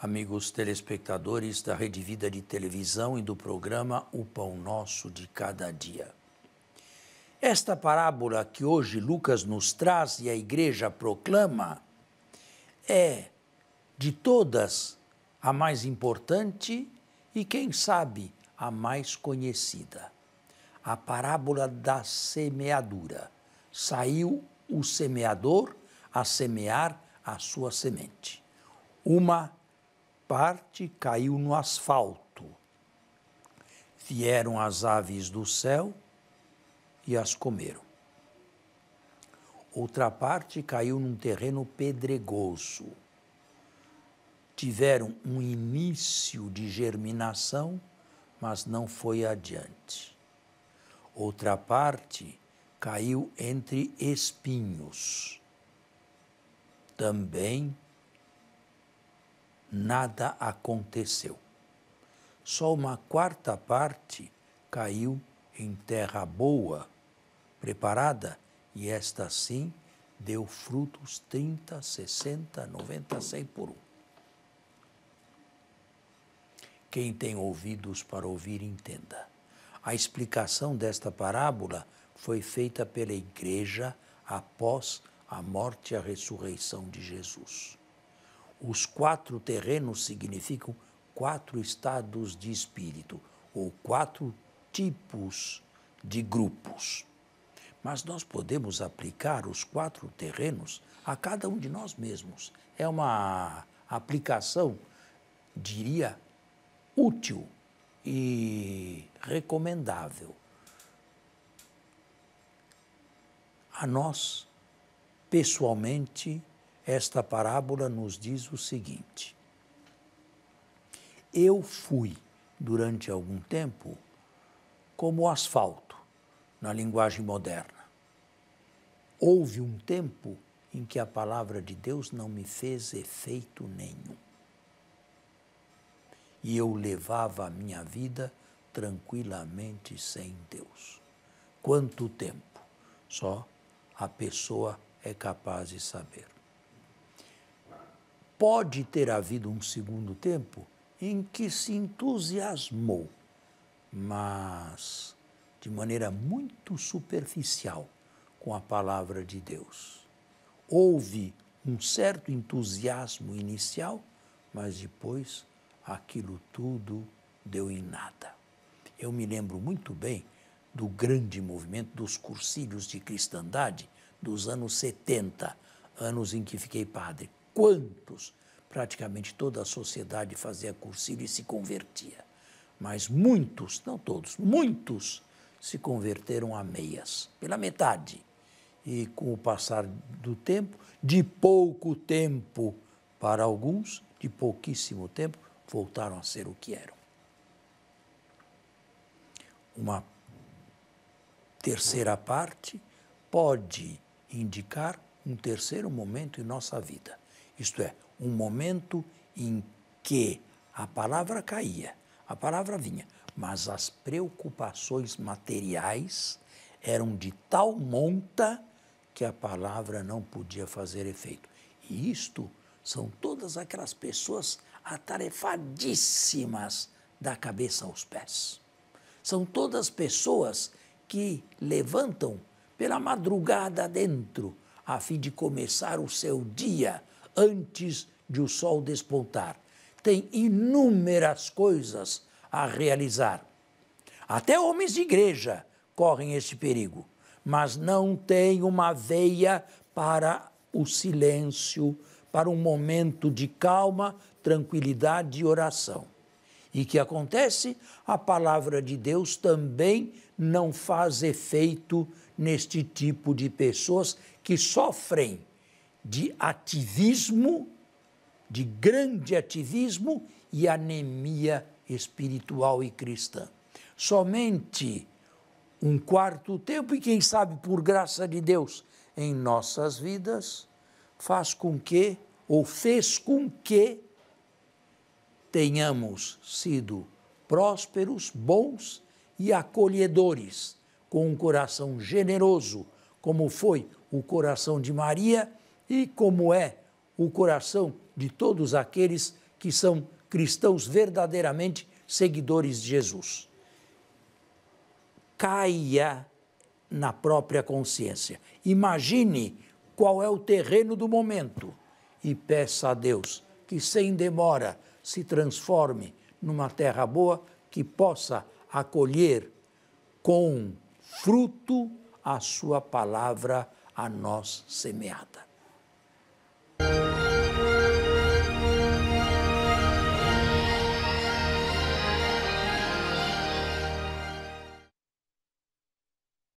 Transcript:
amigos telespectadores da Rede Vida de Televisão e do programa O Pão Nosso de Cada Dia. Esta parábola que hoje Lucas nos traz e a igreja proclama é, de todas, a mais importante e, quem sabe, a mais conhecida. A parábola da semeadura. Saiu o semeador a semear a sua semente. Uma parte caiu no asfalto. Vieram as aves do céu e as comeram. Outra parte caiu num terreno pedregoso. Tiveram um início de germinação, mas não foi adiante. Outra parte caiu entre espinhos. Também nada aconteceu. Só uma quarta parte caiu em terra boa, preparada, e esta sim deu frutos 30, 60, 90, 100 por um. Quem tem ouvidos para ouvir, entenda. A explicação desta parábola foi feita pela igreja após a morte e a ressurreição de Jesus. Os quatro terrenos significam quatro estados de espírito, ou quatro tipos de grupos. Mas nós podemos aplicar os quatro terrenos a cada um de nós mesmos. É uma aplicação, diria, útil e recomendável a nós, pessoalmente, esta parábola nos diz o seguinte: Eu fui, durante algum tempo, como asfalto, na linguagem moderna. Houve um tempo em que a palavra de Deus não me fez efeito nenhum. E eu levava a minha vida tranquilamente sem Deus. Quanto tempo? Só a pessoa é capaz de saber pode ter havido um segundo tempo em que se entusiasmou, mas de maneira muito superficial com a palavra de Deus. Houve um certo entusiasmo inicial, mas depois aquilo tudo deu em nada. Eu me lembro muito bem do grande movimento dos cursilhos de cristandade dos anos 70, anos em que fiquei padre quantos, praticamente toda a sociedade fazia cursilho e se convertia. Mas muitos, não todos, muitos se converteram a meias, pela metade. E com o passar do tempo, de pouco tempo para alguns, de pouquíssimo tempo, voltaram a ser o que eram. Uma terceira parte pode indicar um terceiro momento em nossa vida. Isto é, um momento em que a palavra caía, a palavra vinha, mas as preocupações materiais eram de tal monta que a palavra não podia fazer efeito. E isto são todas aquelas pessoas atarefadíssimas da cabeça aos pés. São todas pessoas que levantam pela madrugada dentro a fim de começar o seu dia antes de o sol despontar. Tem inúmeras coisas a realizar. Até homens de igreja correm este perigo, mas não tem uma veia para o silêncio, para um momento de calma, tranquilidade e oração. E que acontece? A palavra de Deus também não faz efeito neste tipo de pessoas que sofrem de ativismo, de grande ativismo e anemia espiritual e cristã. Somente um quarto tempo, e quem sabe por graça de Deus, em nossas vidas, faz com que, ou fez com que, tenhamos sido prósperos, bons e acolhedores, com um coração generoso, como foi o coração de Maria e como é o coração de todos aqueles que são cristãos verdadeiramente seguidores de Jesus. Caia na própria consciência. Imagine qual é o terreno do momento e peça a Deus que, sem demora, se transforme numa terra boa que possa acolher com fruto a sua palavra a nós semeada.